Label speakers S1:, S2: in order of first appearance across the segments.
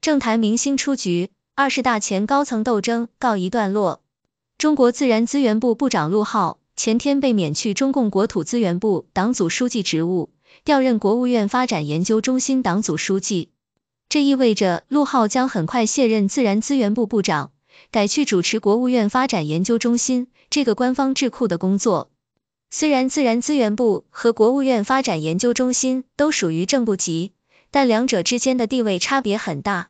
S1: 政坛明星出局，二十大前高层斗争告一段落。中国自然资源部部长陆浩前天被免去中共国土资源部党组书记职务，调任国务院发展研究中心党组书记。这意味着陆浩将很快卸任自然资源部部长，改去主持国务院发展研究中心这个官方智库的工作。虽然自然资源部和国务院发展研究中心都属于正部级。但两者之间的地位差别很大。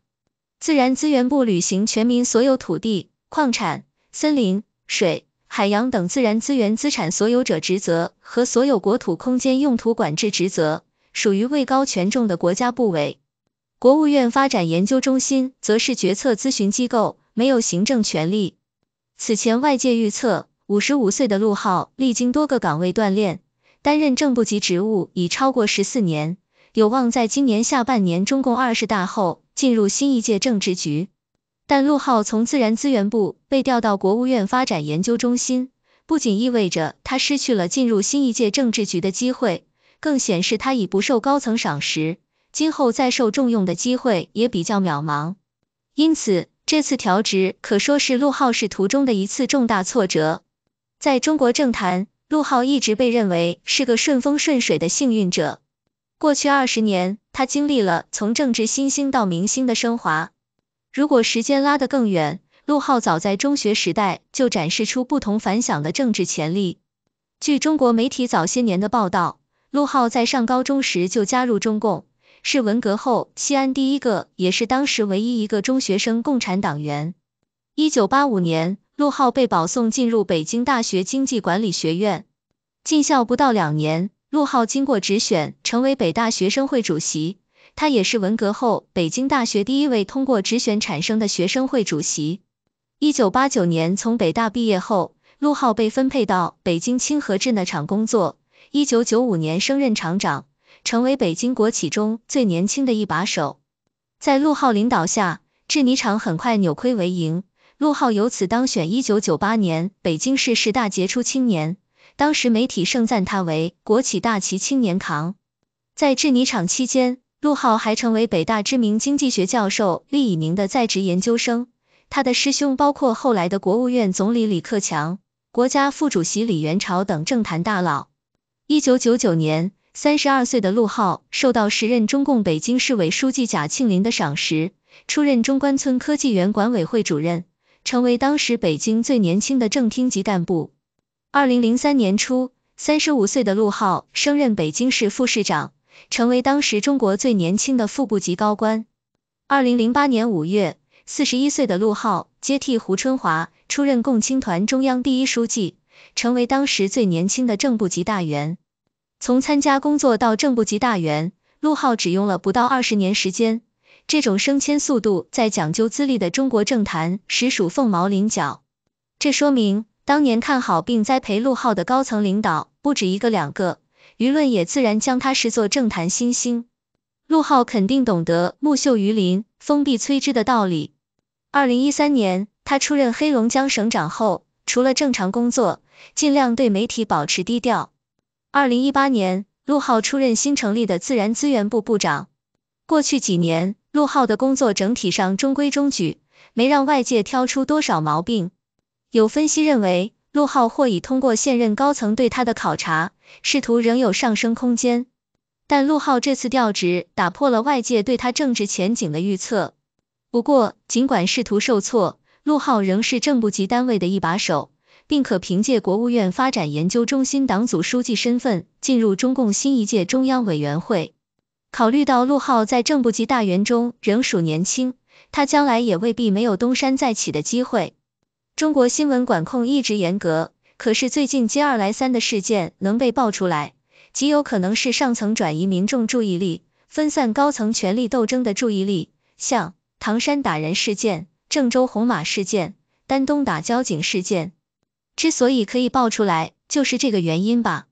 S1: 自然资源部履行全民所有土地、矿产、森林、水、海洋等自然资源资产所有者职责和所有国土空间用途管制职责，属于位高权重的国家部委。国务院发展研究中心则是决策咨询机构，没有行政权力。此前外界预测，五十五岁的陆浩历经多个岗位锻炼，担任正部级职务已超过十四年。有望在今年下半年中共二十大后进入新一届政治局，但陆浩从自然资源部被调到国务院发展研究中心，不仅意味着他失去了进入新一届政治局的机会，更显示他已不受高层赏识，今后再受重用的机会也比较渺茫。因此，这次调职可说是陆浩仕途中的一次重大挫折。在中国政坛，陆浩一直被认为是个顺风顺水的幸运者。过去二十年，他经历了从政治新星到明星的升华。如果时间拉得更远，陆浩早在中学时代就展示出不同凡响的政治潜力。据中国媒体早些年的报道，陆浩在上高中时就加入中共，是文革后西安第一个，也是当时唯一一个中学生共产党员。一九八五年，陆浩被保送进入北京大学经济管理学院。进校不到两年。陆浩经过直选成为北大学生会主席，他也是文革后北京大学第一位通过直选产生的学生会主席。一九八九年从北大毕业后，陆浩被分配到北京清河制那厂工作。一九九五年升任厂长，成为北京国企中最年轻的一把手。在陆浩领导下，制泥厂很快扭亏为盈，陆浩由此当选一九九八年北京市十大杰出青年。当时媒体盛赞他为国企大旗青年扛。在制泥厂期间，陆浩还成为北大知名经济学教授厉以宁的在职研究生，他的师兄包括后来的国务院总理李克强、国家副主席李源潮等政坛大佬。一九九九年，三十二岁的陆浩受到时任中共北京市委书记贾庆林的赏识，出任中关村科技园管委会主任，成为当时北京最年轻的正厅级干部。二零零三年初，三十五岁的陆浩升任北京市副市长，成为当时中国最年轻的副部级高官。二零零八年五月，四十一岁的陆浩接替胡春华出任共青团中央第一书记，成为当时最年轻的正部级大员。从参加工作到正部级大员，陆浩只用了不到二十年时间，这种升迁速度在讲究资历的中国政坛实属凤毛麟角。这说明。当年看好并栽培陆浩的高层领导不止一个两个，舆论也自然将他视作政坛新星。陆浩肯定懂得“木秀于林，风必摧之”的道理。二零一三年，他出任黑龙江省长后，除了正常工作，尽量对媒体保持低调。二零一八年，陆浩出任新成立的自然资源部部长。过去几年，陆浩的工作整体上中规中矩，没让外界挑出多少毛病。有分析认为，陆浩或已通过现任高层对他的考察，仕途仍有上升空间。但陆浩这次调职打破了外界对他政治前景的预测。不过，尽管仕途受挫，陆浩仍是正部级单位的一把手，并可凭借国务院发展研究中心党组书记身份进入中共新一届中央委员会。考虑到陆浩在正部级大员中仍属年轻，他将来也未必没有东山再起的机会。中国新闻管控一直严格，可是最近接二来三的事件能被爆出来，极有可能是上层转移民众注意力，分散高层权力斗争的注意力。像唐山打人事件、郑州红马事件、丹东打交警事件，之所以可以爆出来，就是这个原因吧。